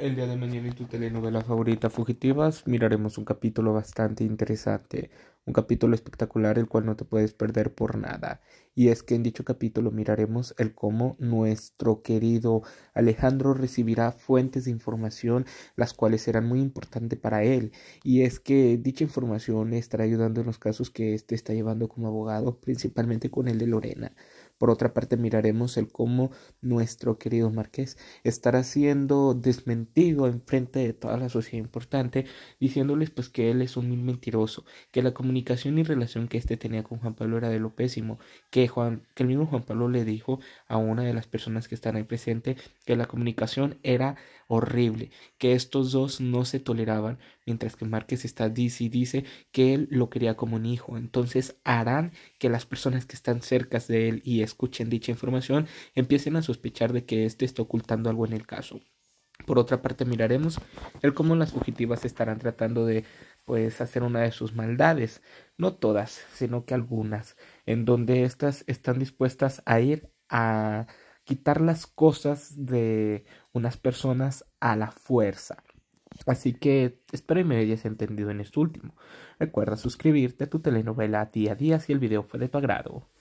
El día de mañana en tu telenovela favorita Fugitivas miraremos un capítulo bastante interesante, un capítulo espectacular el cual no te puedes perder por nada y es que en dicho capítulo miraremos el cómo nuestro querido Alejandro recibirá fuentes de información las cuales serán muy importantes para él y es que dicha información estará ayudando en los casos que éste está llevando como abogado principalmente con el de Lorena. Por otra parte, miraremos el cómo nuestro querido Marqués estará siendo desmentido en frente de toda la sociedad importante, diciéndoles pues que él es un mentiroso, que la comunicación y relación que éste tenía con Juan Pablo era de lo pésimo, que que, el mismo Juan Pablo le dijo a una de las personas que están ahí presente que la comunicación era horrible, que estos dos no se toleraban, mientras que Márquez está dice y dice que él lo quería como un hijo. Entonces harán que las personas que están cerca de él y escuchen dicha información empiecen a sospechar de que éste está ocultando algo en el caso. Por otra parte, miraremos el cómo las fugitivas estarán tratando de pues hacer una de sus maldades, no todas, sino que algunas en donde éstas están dispuestas a ir a quitar las cosas de unas personas a la fuerza. Así que espero que me hayas entendido en esto último. Recuerda suscribirte a tu telenovela día a día si el video fue de tu agrado.